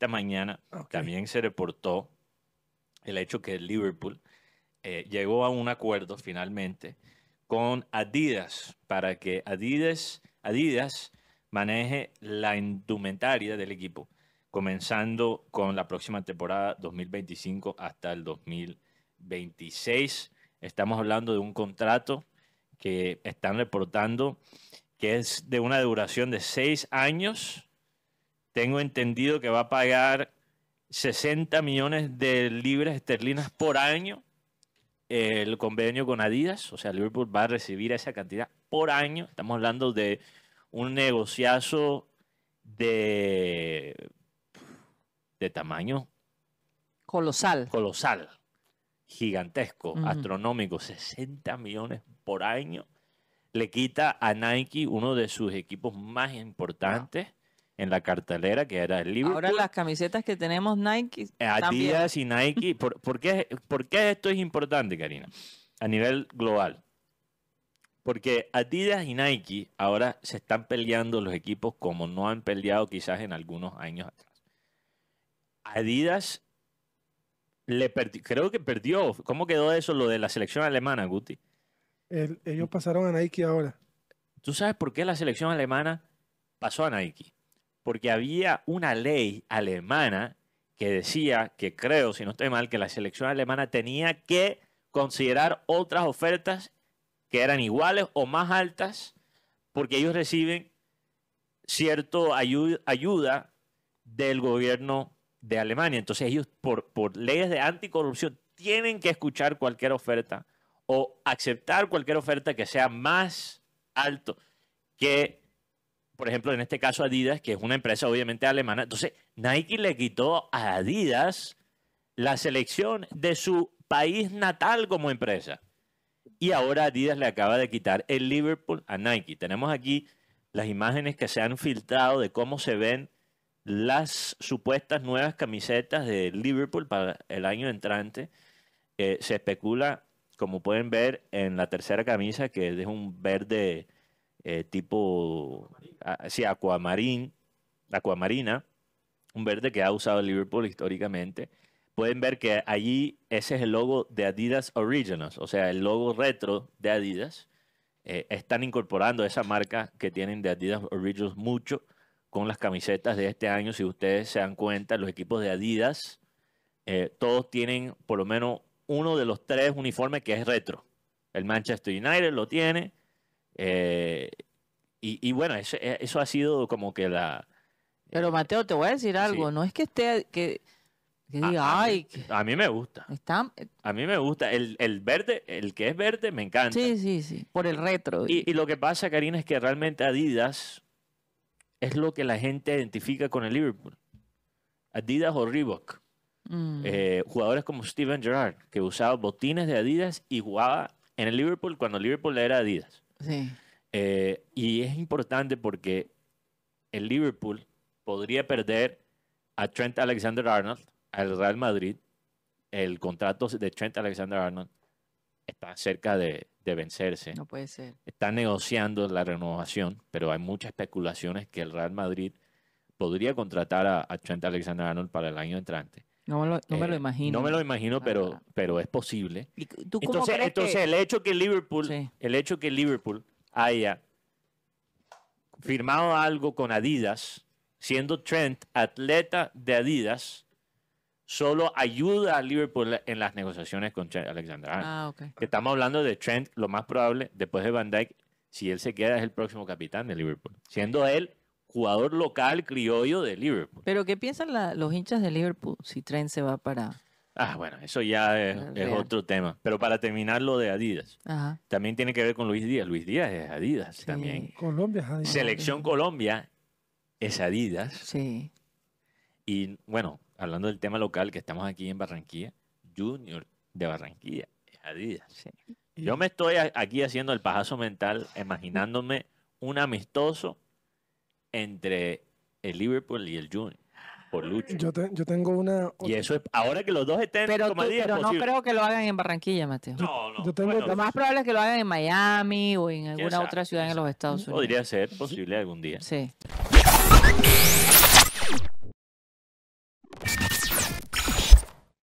Esta mañana también se reportó el hecho que el Liverpool eh, llegó a un acuerdo finalmente con Adidas para que Adidas, Adidas maneje la indumentaria del equipo, comenzando con la próxima temporada 2025 hasta el 2026. Estamos hablando de un contrato que están reportando que es de una duración de seis años tengo entendido que va a pagar 60 millones de libras esterlinas por año el convenio con Adidas, o sea, Liverpool va a recibir esa cantidad por año. Estamos hablando de un negociazo de, de tamaño colosal. Colosal, gigantesco, astronómico, 60 millones por año. Le quita a Nike uno de sus equipos más importantes en la cartelera, que era el libro. Ahora las camisetas que tenemos Nike. Eh, Adidas y Nike. ¿Por, qué, esto es importante, Karina? A nivel global. Porque Adidas y Nike ahora se están peleando los equipos como no han peleado quizás en algunos años atrás. Adidas le creo que perdió. ¿Cómo quedó eso lo de la selección alemana, Guti? ellos pasaron a Nike ahora. ¿Tú sabes por qué la selección alemana pasó a Nike? porque había una ley alemana que decía que creo, si no estoy mal, que la selección alemana tenía que considerar otras ofertas que eran iguales o más altas, porque ellos reciben cierta ayuda del gobierno de Alemania. Entonces ellos, por, por leyes de anticorrupción, tienen que escuchar cualquier oferta o aceptar cualquier oferta que sea más alto que por ejemplo, en este caso Adidas, que es una empresa obviamente alemana. Entonces, Nike le quitó a Adidas la selección de su país natal como empresa. Y ahora Adidas le acaba de quitar el Liverpool a Nike. Tenemos aquí las imágenes que se han filtrado de cómo se ven las supuestas nuevas camisetas de Liverpool para el año entrante. Eh, se especula, como pueden ver en la tercera camisa, que es un verde eh, tipo, ah, sí, acuamarín, acuamarina, un verde que ha usado Liverpool históricamente. Pueden ver que allí ese es el logo de Adidas Originals, o sea, el logo retro de Adidas. Eh, están incorporando esa marca que tienen de Adidas Originals mucho con las camisetas de este año. Si ustedes se dan cuenta, los equipos de Adidas, eh, todos tienen por lo menos uno de los tres uniformes que es retro. El Manchester United lo tiene, eh, y, bueno, eh, eso, ha sido como que la... Pero eh, Mateo, te voy a decir algo, no es que esté... Que... diga, a, ay, mí, a, mí me gusta. Está... A mí me gusta. El, verde, el que es verde, me encanta. Sí, sí, sí. Por el retro. Y, lo que pasa, Karina, es que realmente Adidas es lo que la gente identifica con el Liverpool. Adidas o Reebok. Mm. jugadores como Steven Gerrard, que usaba botines de Adidas y jugaba en el Liverpool cuando el Liverpool era Adidas. Sí. Eh, y es importante porque el Liverpool podría perder a Trent Alexander Arnold, al Real Madrid. El contrato de Trent Alexander Arnold está cerca de, vencerse. No puede ser. Está negociando la renovación, pero hay muchas especulaciones que el Real Madrid podría contratar a Trent Alexander Arnold para el año entrante. No me lo, eh, imagino. No me lo imagino, pero, pero es posible. entonces, el hecho que Liverpool, el hecho que Liverpool haya firmado algo con Adidas, siendo Trent atleta de Adidas, solo ayuda a Liverpool en las negociaciones con Trent Alexander. Ah, Que estamos hablando de Trent, lo más probable, después de Van Dijk, si él se queda, es el próximo capitán de Liverpool, siendo él jugador local criollo de Liverpool. Pero ¿qué piensan los hinchas de Liverpool si Tren se va para... Ah, bueno, eso ya es, otro tema. Pero para terminar lo de Adidas, también tiene que ver con Luis Díaz. Luis Díaz es Adidas también. Colombia Adidas. Selección Colombia es Adidas. Sí. Y bueno, hablando del tema local, que estamos aquí en Barranquilla, Junior de Barranquilla es Adidas. Sí. Yo me estoy aquí haciendo el pajazo mental, imaginándome un amistoso entre el Liverpool y el Junior. Por lucha. Yo, tengo una. Y eso es. Ahora que los dos estén pero en Pero no creo que lo hagan en Barranquilla, Mateo. No, no. tengo, lo más probable es que lo hagan en Miami o en alguna otra ciudad en los Estados Unidos. Podría ser posible algún día. Sí.